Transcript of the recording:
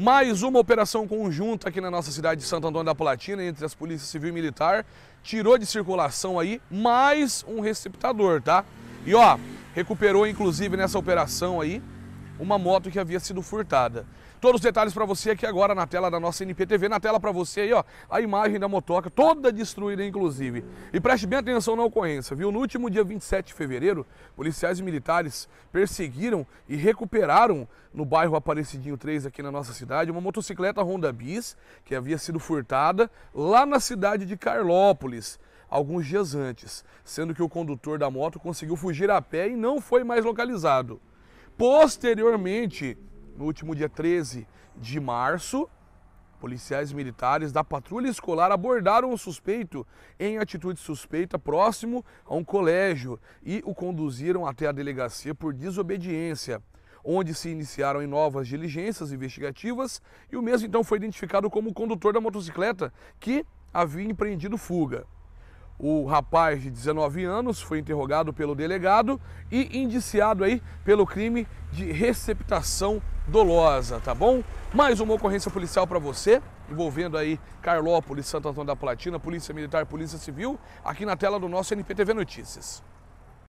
Mais uma operação conjunta aqui na nossa cidade de Santo Antônio da Palatina, entre as polícias civil e militar, tirou de circulação aí mais um receptador, tá? E ó, recuperou inclusive nessa operação aí uma moto que havia sido furtada. Todos os detalhes para você aqui agora na tela da nossa NPTV, na tela para você aí, ó, a imagem da motoca toda destruída inclusive. E preste bem atenção na ocorrência, viu? No último dia 27 de fevereiro, policiais e militares perseguiram e recuperaram no bairro Aparecidinho 3 aqui na nossa cidade uma motocicleta Honda Bis que havia sido furtada lá na cidade de Carlópolis alguns dias antes, sendo que o condutor da moto conseguiu fugir a pé e não foi mais localizado. Posteriormente, no último dia 13 de março, policiais militares da patrulha escolar abordaram o suspeito em atitude suspeita próximo a um colégio e o conduziram até a delegacia por desobediência, onde se iniciaram em novas diligências investigativas e o mesmo então foi identificado como o condutor da motocicleta que havia empreendido fuga. O rapaz de 19 anos foi interrogado pelo delegado e indiciado aí pelo crime de receptação dolosa, tá bom? Mais uma ocorrência policial para você, envolvendo aí Carlópolis, Santo Antônio da Platina, Polícia Militar, Polícia Civil, aqui na tela do nosso NPTV Notícias.